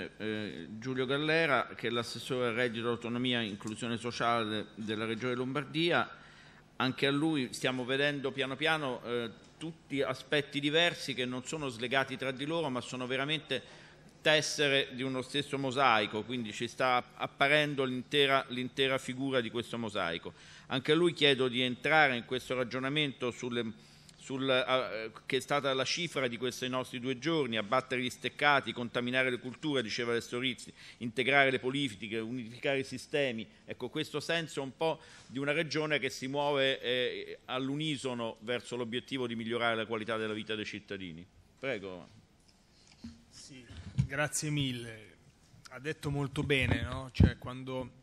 Eh, eh, Giulio Gallera, che è l'assessore al reddito, autonomia e inclusione sociale della Regione Lombardia. Anche a lui stiamo vedendo piano piano eh, tutti aspetti diversi che non sono slegati tra di loro, ma sono veramente tessere di uno stesso mosaico, quindi ci sta apparendo l'intera figura di questo mosaico. Anche a lui chiedo di entrare in questo ragionamento sulle sul, uh, che è stata la cifra di questi nostri due giorni, abbattere gli steccati, contaminare le culture, diceva Alessio Rizzi, integrare le politiche, unificare i sistemi. Ecco, questo senso un po' di una regione che si muove eh, all'unisono verso l'obiettivo di migliorare la qualità della vita dei cittadini. Prego. Sì, grazie mille. Ha detto molto bene, no? cioè, quando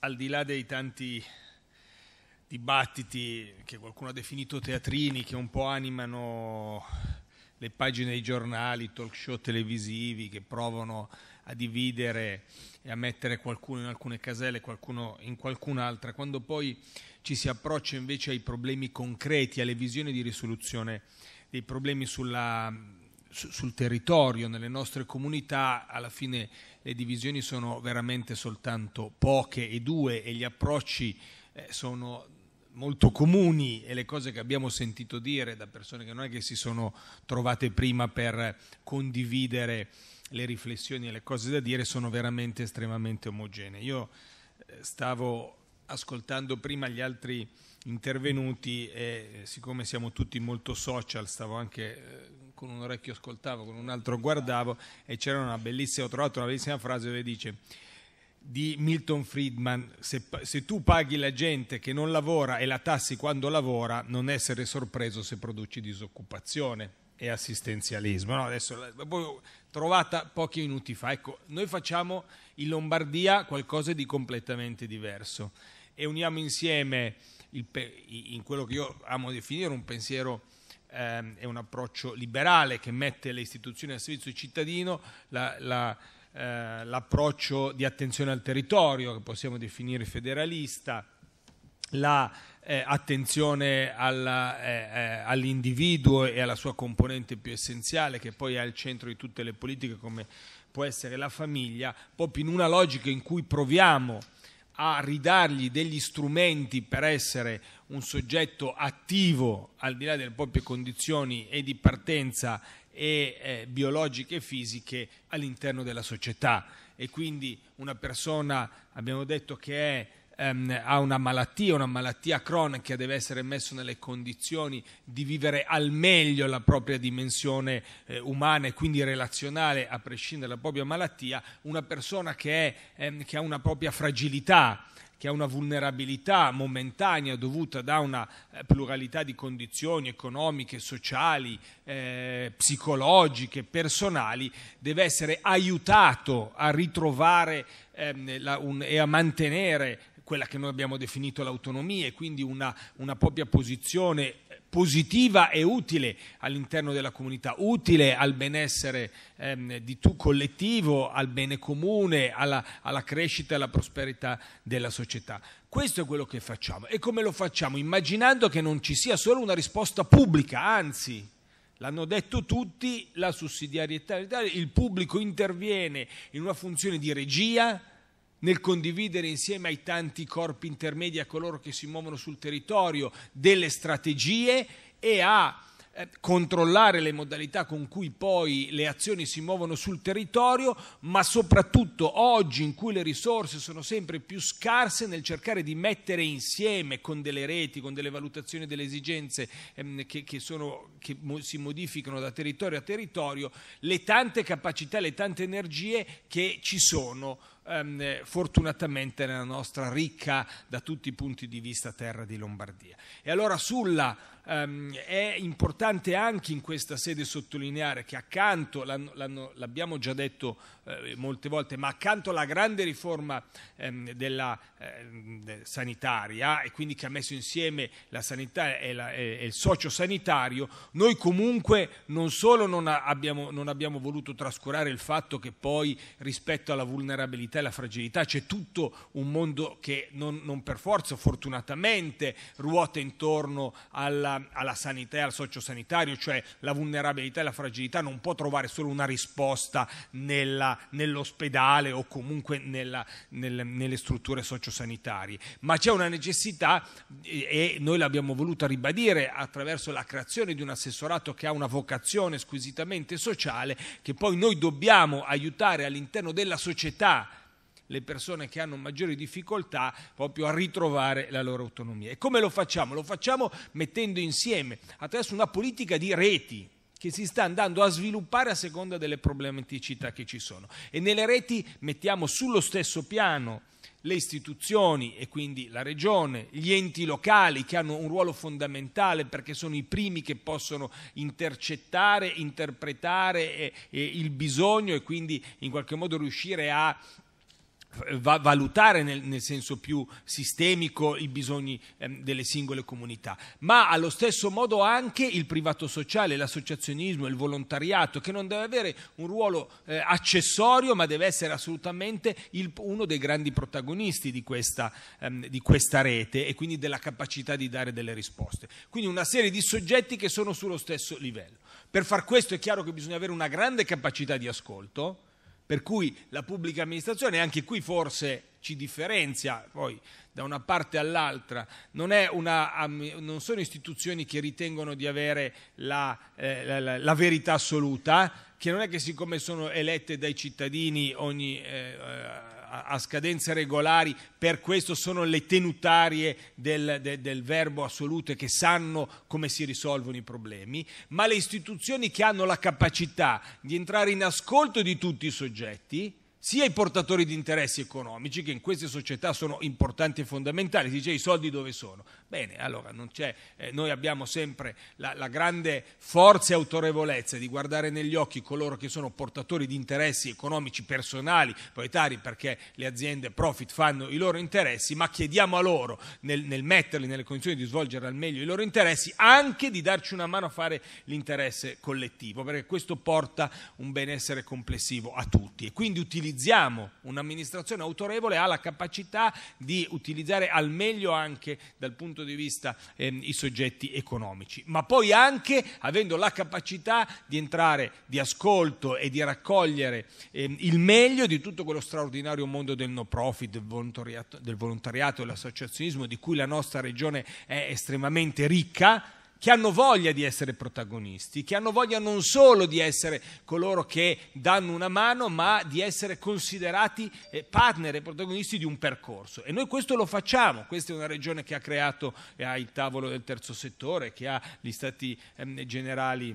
al di là dei tanti dibattiti che qualcuno ha definito teatrini che un po' animano le pagine dei giornali, talk show televisivi che provano a dividere e a mettere qualcuno in alcune caselle, qualcuno in qualcun'altra, quando poi ci si approccia invece ai problemi concreti, alle visioni di risoluzione dei problemi sulla, su, sul territorio, nelle nostre comunità, alla fine le divisioni sono veramente soltanto poche e due e gli approcci eh, sono molto comuni e le cose che abbiamo sentito dire da persone che non è che si sono trovate prima per condividere le riflessioni e le cose da dire sono veramente estremamente omogenee. Io eh, stavo ascoltando prima gli altri intervenuti e eh, siccome siamo tutti molto social, stavo anche eh, con un orecchio ascoltavo, con un altro guardavo e c'era una bellissima, ho trovato una bellissima frase dove dice di Milton Friedman, se, se, tu paghi la gente che non lavora e la tassi quando lavora, non essere sorpreso se produci disoccupazione e assistenzialismo. No, adesso, trovata pochi minuti fa, ecco, noi facciamo in Lombardia qualcosa di completamente diverso e uniamo insieme il, in quello che io amo definire un pensiero ehm, e un approccio liberale che mette le istituzioni al servizio del cittadino, la, la eh, l'approccio di attenzione al territorio, che possiamo definire federalista, la eh, alla, eh, eh, all'individuo e alla sua componente più essenziale, che poi è al centro di tutte le politiche, come può essere la famiglia, proprio in una logica in cui proviamo a ridargli degli strumenti per essere un soggetto attivo al di là delle proprie condizioni e di partenza e eh, biologiche e fisiche all'interno della società. E quindi una persona, abbiamo detto che è ehm, ha una malattia, una malattia cronica, deve essere messo nelle condizioni di vivere al meglio la propria dimensione eh, umana e quindi relazionale, a prescindere dalla propria malattia, una persona che, è, ehm, che ha una propria fragilità che ha una vulnerabilità momentanea dovuta da una eh, pluralità di condizioni economiche, sociali, eh, psicologiche, personali, deve essere aiutato a ritrovare eh, la, un, e a mantenere quella che noi abbiamo definito l'autonomia e quindi una, una propria posizione positiva e utile all'interno della comunità, utile al benessere ehm, di tu collettivo, al bene comune, alla, alla crescita e alla prosperità della società. Questo è quello che facciamo. E come lo facciamo? Immaginando che non ci sia solo una risposta pubblica, anzi, L'hanno detto tutti, la sussidiarietà, il pubblico interviene in una funzione di regia, nel condividere insieme ai tanti corpi intermedi, a coloro che si muovono sul territorio, delle strategie e a eh, controllare le modalità con cui poi le azioni si muovono sul territorio, ma soprattutto oggi in cui le risorse sono sempre più scarse nel cercare di mettere insieme con delle reti, con delle valutazioni delle esigenze ehm, che, che, sono, che si modificano da territorio a territorio, le tante capacità, le tante energie che ci sono ehm, eh, fortunatamente nella nostra ricca da tutti i punti di vista terra di Lombardia. E allora sulla Ehm, è importante anche in questa sede sottolineare che accanto, l'abbiamo già detto eh, molte volte, ma accanto alla grande riforma ehm, della, ehm, sanitaria e quindi che ha messo insieme la sanità e, la, e il socio sanitario, noi comunque non solo non abbiamo, non abbiamo voluto trascurare il fatto che poi rispetto alla vulnerabilità e alla fragilità c'è tutto un mondo che non, non per forza, fortunatamente, ruota intorno alla alla, sanità e al sociosanitario, cioè la vulnerabilità e la fragilità non può trovare solo una risposta nella, nell'ospedale o comunque nella, nel, nelle strutture sociosanitarie, ma c'è una necessità eh, e noi l'abbiamo voluta ribadire attraverso la creazione di un assessorato che ha una vocazione squisitamente sociale, che poi noi dobbiamo aiutare all'interno della società le persone che hanno maggiori difficoltà proprio a ritrovare la loro autonomia. E come lo facciamo? Lo facciamo mettendo insieme attraverso una politica di reti che si sta andando a sviluppare a seconda delle problematicità che ci sono. E nelle reti mettiamo sullo stesso piano le istituzioni e quindi la regione, gli enti locali che hanno un ruolo fondamentale perché sono i primi che possono intercettare, interpretare eh, eh, il bisogno e quindi in qualche modo riuscire a va- valutare nel, nel, senso più sistemico i bisogni ehm, delle singole comunità, ma allo stesso modo anche il privato sociale, l'associazionismo, il volontariato, che non deve avere un ruolo eh, accessorio, ma deve essere assolutamente il, uno dei grandi protagonisti di questa, ehm, di questa rete e quindi della capacità di dare delle risposte. Quindi una serie di soggetti che sono sullo stesso livello. Per far questo è chiaro che bisogna avere una grande capacità di ascolto per cui la pubblica amministrazione, anche qui forse ci differenzia poi da una parte all'altra, non, una, non sono istituzioni che ritengono di avere la, eh, la, la, verità assoluta, che non è che siccome sono elette dai cittadini ogni... Eh, eh a, scadenze regolari, per questo sono le tenutarie del, de, del verbo assoluto e che sanno come si risolvono i problemi, ma le istituzioni che hanno la capacità di entrare in ascolto di tutti i soggetti, sia i portatori di interessi economici, che in queste società sono importanti e fondamentali, si dice i soldi dove sono? Bene, allora non eh, noi abbiamo sempre la, la, grande forza e autorevolezza di guardare negli occhi coloro che sono portatori di interessi economici personali, proprietari, perché le aziende profit fanno i loro interessi, ma chiediamo a loro, nel, nel metterli nelle condizioni di svolgere al meglio i loro interessi, anche di darci una mano a fare l'interesse collettivo, perché questo porta un benessere complessivo a tutti e quindi utilizzare velocizziamo. Un'amministrazione autorevole ha la capacità di utilizzare al meglio anche dal punto di vista ehm, i soggetti economici, ma poi anche avendo la capacità di entrare di ascolto e di raccogliere ehm, il meglio di tutto quello straordinario mondo del no profit, del volontariato, del volontariato e dell'associazionismo di cui la nostra regione è estremamente ricca che hanno voglia di essere protagonisti, che hanno voglia non solo di essere coloro che danno una mano, ma di essere considerati eh, partner e protagonisti di un percorso. E noi questo lo facciamo, questa è una regione che ha creato, eh, ha il tavolo del terzo settore, che ha gli stati ehm, generali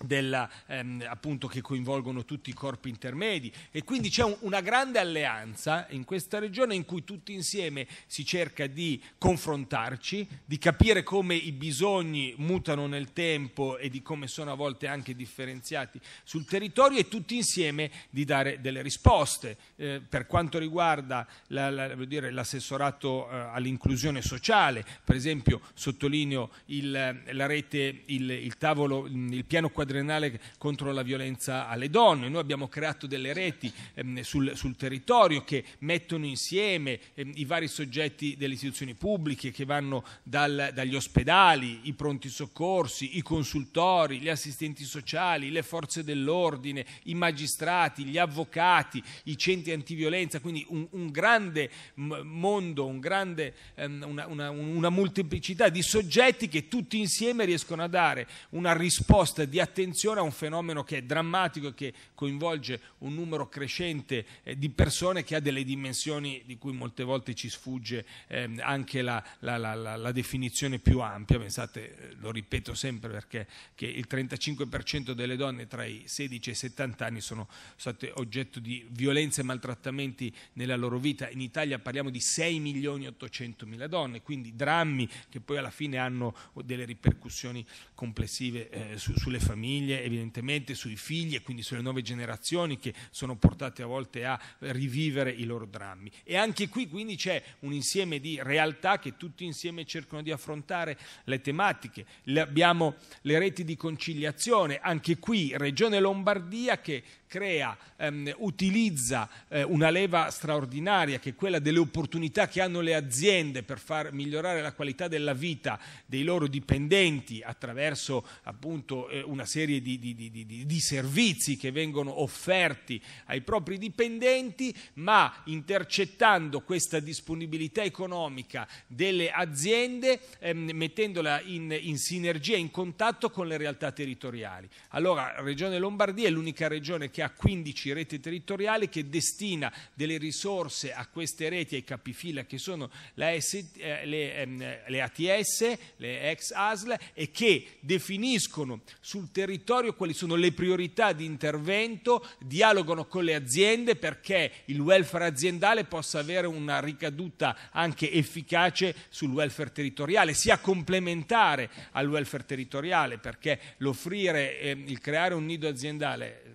della, ehm, appunto, che coinvolgono tutti i corpi intermedi e quindi c'è un, una grande alleanza in questa regione in cui tutti insieme si cerca di confrontarci, di capire come i bisogni mutano nel tempo e di come sono a volte anche differenziati sul territorio e tutti insieme di dare delle risposte. Eh, per quanto riguarda la, la, dire, l'assessorato eh, all'inclusione sociale, per esempio sottolineo il, la rete, il, il tavolo, il piano quadrato quadriennale contro la violenza alle donne, noi abbiamo creato delle reti ehm, sul, sul, territorio che mettono insieme ehm, i vari soggetti delle istituzioni pubbliche che vanno dal, dagli ospedali, i pronti soccorsi, i consultori, gli assistenti sociali, le forze dell'ordine, i magistrati, gli avvocati, i centri antiviolenza, quindi un, un grande mondo, un grande, ehm, una, una, una molteplicità di soggetti che tutti insieme riescono a dare una risposta di attenzione attenzione a un fenomeno che è drammatico e che coinvolge un numero crescente eh, di persone che ha delle dimensioni di cui molte volte ci sfugge eh, anche la, la, la, la, definizione più ampia. Pensate, eh, lo ripeto sempre perché il 35% delle donne tra i 16 e i 70 anni sono state oggetto di violenze e maltrattamenti nella loro vita. In Italia parliamo di 6 milioni e 800 mila donne, quindi drammi che poi alla fine hanno delle ripercussioni complessive eh, su, sulle famiglie famiglie, evidentemente sui figli e quindi sulle nuove generazioni che sono portate a volte a rivivere i loro drammi. E anche qui quindi c'è un insieme di realtà che tutti insieme cercano di affrontare le tematiche. Le abbiamo le reti di conciliazione, anche qui Regione Lombardia che crea, ehm, utilizza eh, una leva straordinaria che è quella delle opportunità che hanno le aziende per far migliorare la qualità della vita dei loro dipendenti attraverso appunto eh, una serie di, di, di, di, servizi che vengono offerti ai propri dipendenti, ma intercettando questa disponibilità economica delle aziende, ehm, mettendola in, in sinergia, in contatto con le realtà territoriali. Allora, Regione Lombardia è l'unica regione che ha 15 reti territoriali che destina delle risorse a queste reti, ai capifila che sono S, eh, le, ehm, le ATS, le ex ASL e che definiscono sul territorio territorio quali sono le priorità di intervento, dialogano con le aziende perché il welfare aziendale possa avere una ricaduta anche efficace sul welfare territoriale, sia complementare al welfare territoriale perché l'offrire, ehm, eh, il creare un nido aziendale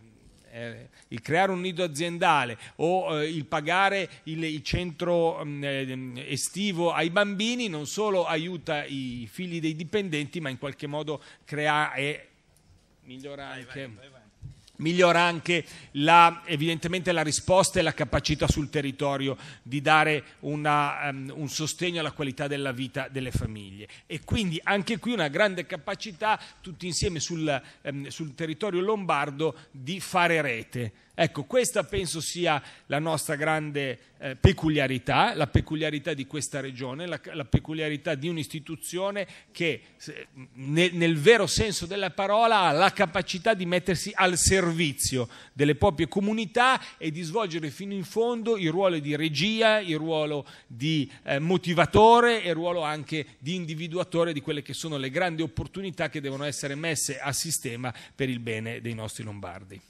il creare un nido aziendale o eh, il pagare il, centro mm, eh, estivo ai bambini non solo aiuta i figli dei dipendenti, ma in qualche modo crea e migliora anche... migliora anche la, evidentemente la risposta e la capacità sul territorio di dare una, um, un sostegno alla qualità della vita delle famiglie. E quindi anche qui una grande capacità tutti insieme sul, um, sul territorio lombardo di fare rete. Ecco, questa penso sia la nostra grande eh, peculiarità, la peculiarità di questa regione, la, la peculiarità di un'istituzione che se, nel, nel vero senso della parola ha la capacità di mettersi al servizio delle proprie comunità e di svolgere fino in fondo il ruolo di regia, il ruolo di eh, motivatore e il ruolo anche di individuatore di quelle che sono le grandi opportunità che devono essere messe a sistema per il bene dei nostri lombardi.